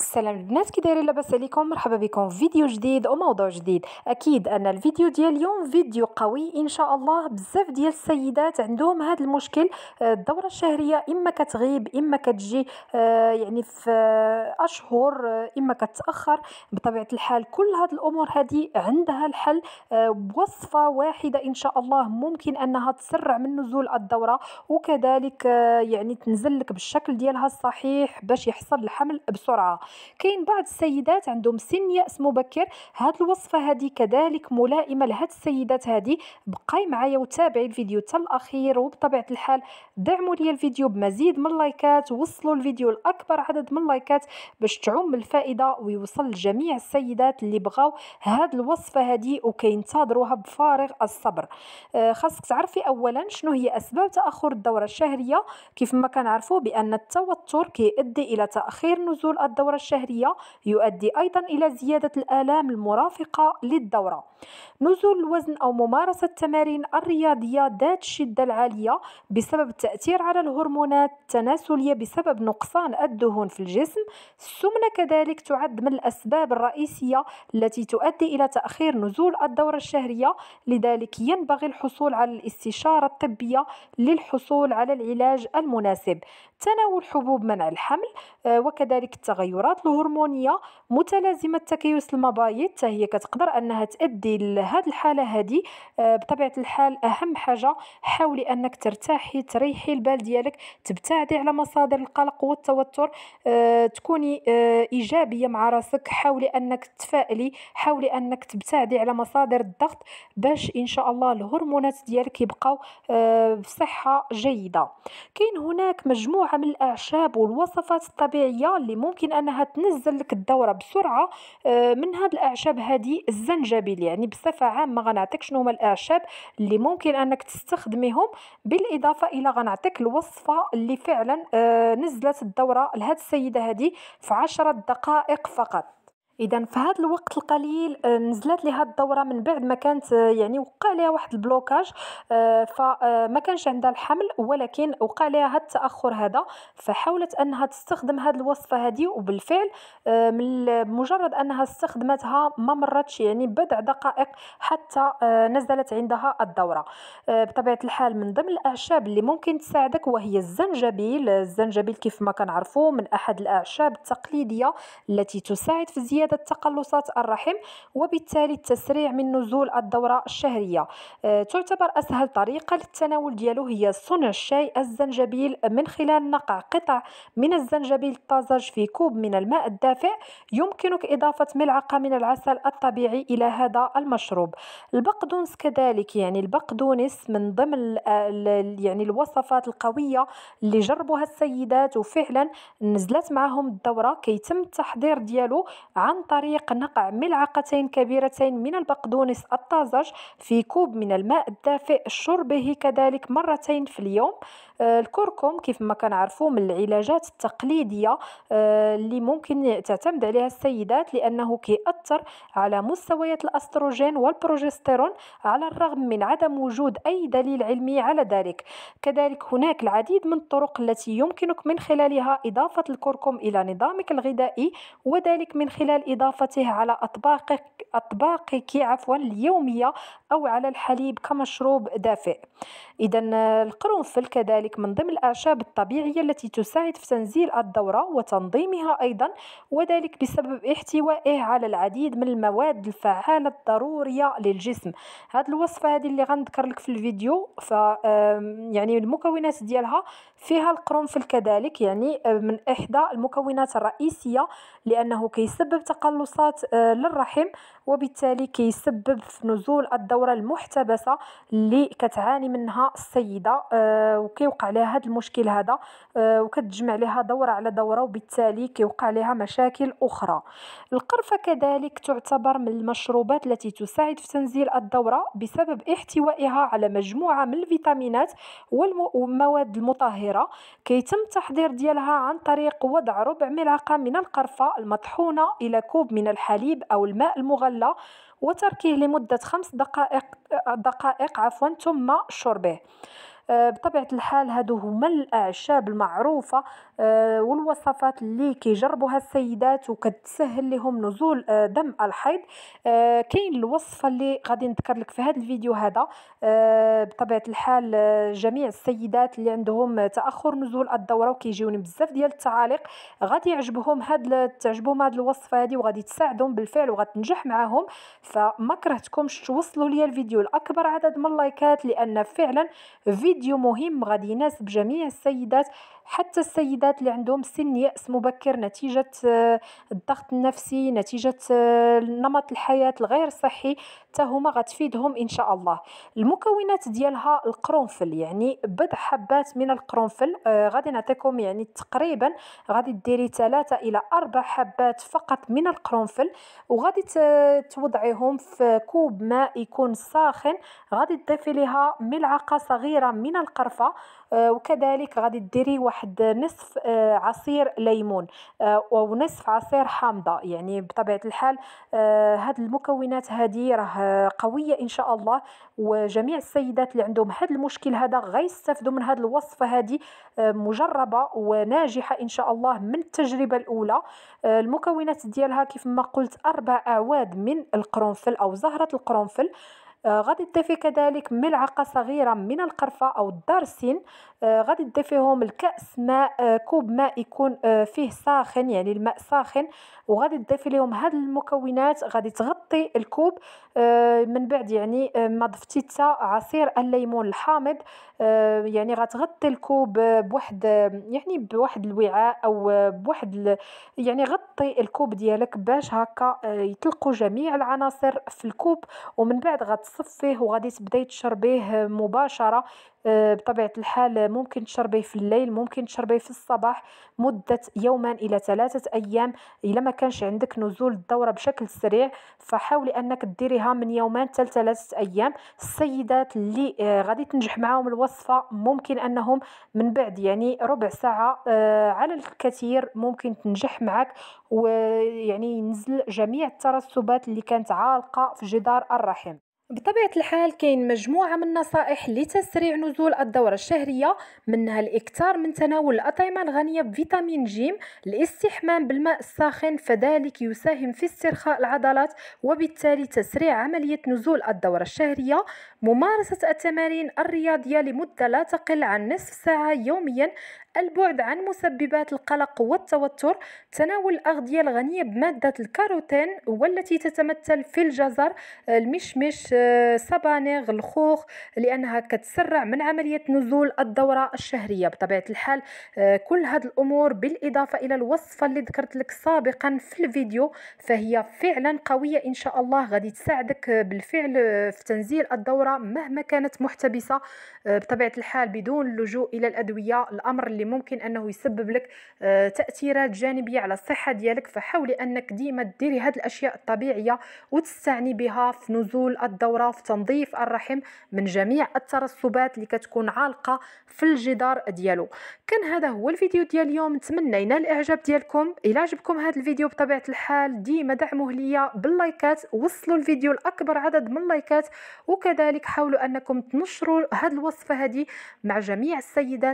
السلام البنات كي دايرين لاباس عليكم مرحبا بكم في فيديو جديد وموضوع جديد اكيد ان الفيديو ديال اليوم فيديو قوي ان شاء الله بزاف ديال السيدات عندهم هذا المشكل آه، الدوره الشهريه اما كتغيب اما كتجي آه، يعني في اشهر آه، اما كتاخر بطبيعه الحال كل هاد الامور هذه عندها الحل بوصفه واحده ان شاء الله ممكن انها تسرع من نزول الدوره وكذلك يعني تنزل لك بالشكل ديالها الصحيح باش يحصل الحمل بسرعه كاين بعض السيدات عندهم سن ياس مبكر هاد الوصفه هذه كذلك ملائمه لهاد السيدات هذه بقاي معايا وتابعي الفيديو حتى الاخير وبطبيعه الحال دعموا لي الفيديو بمزيد من اللايكات وصلوا الفيديو لاكبر عدد من اللايكات باش تعم الفائده ويوصل لجميع السيدات اللي بغاو هاد الوصفه هذه وكينتظروها بفارغ الصبر آه، خاصك تعرفي اولا شنو هي اسباب تاخر الدوره الشهريه كيف ما كنعرفوا بان التوتر كيؤدي الى تاخير نزول الدوره الشهرية يؤدي أيضا إلى زيادة الآلام المرافقة للدورة نزول الوزن أو ممارسة التمارين الرياضية ذات الشدة العالية بسبب التأثير على الهرمونات التناسلية بسبب نقصان الدهون في الجسم السمنة كذلك تعد من الأسباب الرئيسية التي تؤدي إلى تأخير نزول الدورة الشهرية لذلك ينبغي الحصول على الاستشارة الطبية للحصول على العلاج المناسب تناول حبوب منع الحمل آه، وكذلك التغيرات التغيرات الهرمونيه متلازمه تكيس المبايض حتى هي كتقدر انها تؤدي لهذه الحاله هذه آه، بطبيعه الحال اهم حاجه حاولي انك ترتاحي تريحي البال ديالك تبتعدي على مصادر القلق والتوتر آه، تكوني آه، ايجابيه مع راسك حاولي انك تفائلي حاولي انك تبتعدي على مصادر الضغط باش ان شاء الله الهرمونات ديالك يبقاو بصحه جيده كاين هناك مجموعه من الاعشاب والوصفات الطبيعيه اللي ممكن انها انها تنزل لك الدوره بسرعه آه، من هاد الاعشاب هذه الزنجبيل يعني بصفه عامه غنعطيك شنو هما الاعشاب اللي ممكن انك تستخدميهم بالاضافه الى غنعطيك الوصفه اللي فعلا آه، نزلت الدوره لهاد السيده هذه في 10 دقائق فقط اذا في هذا الوقت القليل آه، نزلت لي هذه الدوره من بعد ما كانت آه، يعني وقع لها واحد البلوكاج آه، فما كانش عندها الحمل ولكن وقع لها هذا التاخر هذا فحاولت انها تستخدم هذه الوصفه هذه وبالفعل مجرد انها استخدمتها ما مرتش يعني بضع دقائق حتى نزلت عندها الدوره بطبيعه الحال من ضمن الاعشاب اللي ممكن تساعدك وهي الزنجبيل الزنجبيل كيف ما كنعرفوه من احد الاعشاب التقليديه التي تساعد في زياده زيادة تقلصات الرحم وبالتالي التسريع من نزول الدورة الشهرية آه، تعتبر أسهل طريقة للتناول ديالو هي صنع الشاي الزنجبيل من خلال نقع قطع من الزنجبيل الطازج في كوب من الماء الدافئ يمكنك إضافة ملعقة من العسل الطبيعي إلى هذا المشروب البقدونس كذلك يعني البقدونس من ضمن يعني الوصفات القوية اللي جربوها السيدات وفعلا نزلت معهم الدورة كيتم التحضير ديالو عن عن طريق نقع ملعقتين كبيرتين من البقدونس الطازج في كوب من الماء الدافئ شربه كذلك مرتين في اليوم آه، الكركم كيف ما كنعرفوا من العلاجات التقليديه آه، اللي ممكن تعتمد عليها السيدات لانه كيأثر على مستويات الاستروجين والبروجستيرون على الرغم من عدم وجود اي دليل علمي على ذلك كذلك هناك العديد من الطرق التي يمكنك من خلالها اضافه الكركم الى نظامك الغذائي وذلك من خلال اضافته على اطباقك اطباقك عفوا اليوميه او على الحليب كمشروب دافئ اذا آه، القرنفل كذلك ذلك من ضمن الأعشاب الطبيعية التي تساعد في تنزيل الدورة وتنظيمها أيضا وذلك بسبب احتوائه على العديد من المواد الفعالة الضرورية للجسم هذه الوصفة هذه اللي غنذكر لك في الفيديو ف يعني المكونات ديالها فيها القرنفل كذلك يعني آه، من إحدى المكونات الرئيسية لأنه كيسبب تقلصات آه، للرحم وبالتالي كيسبب في نزول الدورة المحتبسة اللي كتعاني منها السيدة آه، وكيوقع كيوقع لها هذا المشكل هذا آه، وكتجمع لها دوره على دوره وبالتالي كيوقع لها مشاكل اخرى القرفه كذلك تعتبر من المشروبات التي تساعد في تنزيل الدوره بسبب احتوائها على مجموعه من الفيتامينات والمواد المطهره كيتم التحضير ديالها عن طريق وضع ربع ملعقه من القرفه المطحونه الى كوب من الحليب او الماء المغلى وتركه لمده خمس دقائق دقائق عفوا ثم شربه آه، بطبيعه الحال هادو هما الاعشاب المعروفه آه، والوصفات اللي كيجربوها السيدات وكتسهل لهم نزول آه، دم الحيض كاين الوصفه اللي غادي نذكر لك في هذا الفيديو هذا بطبيعه الحال جميع السيدات اللي عندهم تاخر نزول الدوره وكيجيوني بزاف ديال التعاليق غادي يعجبهم هاد تعجبهم هاد الوصفه هادي وغادي تساعدهم بالفعل وغتنجح معاهم فما كرهتكمش توصلوا لي الفيديو لاكبر عدد من اللايكات لان فعلا فيديو فيديو مهم غادي يناسب جميع السيدات حتى السيدات اللي عندهم سن يأس مبكر نتيجة آه، الضغط النفسي نتيجة آه، نمط الحياة الغير صحي حتى هما غتفيدهم إن شاء الله المكونات ديالها القرنفل يعني بضع حبات من القرنفل آه، غادي نعطيكم يعني تقريبا غادي ديري ثلاثة إلى أربع حبات فقط من القرنفل وغادي توضعيهم في كوب ماء يكون ساخن غادي تضيفي لها ملعقة صغيرة من من القرفه آه، وكذلك غادي ديري واحد نصف آه، عصير ليمون آه، ونصف عصير حامضه يعني بطبيعه الحال هاد المكونات هادي راه قويه ان شاء الله وجميع السيدات اللي عندهم هاد المشكل هذا غيستافدوا من هاد الوصفه هادي مجربه وناجحه ان شاء الله من التجربه الاولى المكونات ديالها كيف ما قلت اربع اعواد من القرنفل او زهره القرنفل آه، غادي تضيفي كذلك ملعقه صغيره من القرفه او الدارسين آه، غادي تضيف فيهم الكاس ماء آه، كوب ماء يكون آه، فيه ساخن يعني الماء ساخن وغادي تضيف لهم هاد المكونات غادي تغطي الكوب من بعد يعني ما ضفتي حتى عصير الليمون الحامض يعني غتغطي الكوب بواحد يعني بواحد الوعاء او بواحد يعني غطي الكوب ديالك باش هكا يطلقوا جميع العناصر في الكوب ومن بعد غتصفيه وغادي تبداي تشربيه مباشره آه، بطبيعة الحال ممكن تشربيه في الليل ممكن تشربيه في الصباح مدة يوما إلى ثلاثة أيام إلا ما كانش عندك نزول الدورة بشكل سريع فحاولي أنك ديريها من يومين حتى ثلاثة أيام السيدات اللي آه، غادي تنجح معاهم الوصفة ممكن أنهم من بعد يعني ربع ساعة آه، على الكثير ممكن تنجح معك ويعني ينزل جميع الترسبات اللي كانت عالقة في جدار الرحم بطبيعة الحال كاين مجموعة من النصائح لتسريع نزول الدورة الشهرية منها الإكثار من تناول الأطعمة الغنية بفيتامين جيم الاستحمام بالماء الساخن فذلك يساهم في استرخاء العضلات وبالتالي تسريع عملية نزول الدورة الشهرية ممارسة التمارين الرياضية لمدة لا تقل عن نصف ساعة يوميا البعد عن مسببات القلق والتوتر تناول الأغذية الغنية بمادة الكاروتين والتي تتمثل في الجزر المشمش الصبانغ الخوخ لأنها كتسرع من عملية نزول الدورة الشهرية بطبيعة الحال كل هذه الأمور بالإضافة إلى الوصفة اللي ذكرت لك سابقا في الفيديو فهي فعلا قوية إن شاء الله غادي تساعدك بالفعل في تنزيل الدورة مهما كانت محتبسة بطبيعة الحال بدون اللجوء إلى الأدوية الأمر اللي ممكن انه يسبب لك آه، تاثيرات جانبيه على الصحه ديالك فحاولي انك ديما ديري هاد الاشياء الطبيعيه وتستعني بها في نزول الدوره في تنظيف الرحم من جميع الترسبات اللي كتكون عالقه في الجدار ديالو كان هذا هو الفيديو ديال اليوم نتمنى ينال الاعجاب ديالكم الى عجبكم هذا الفيديو بطبيعه الحال ديما دعموه ليا باللايكات وصلوا الفيديو لاكبر عدد من اللايكات وكذلك حاولوا انكم تنشروا هذه الوصفه هذه مع جميع السيدات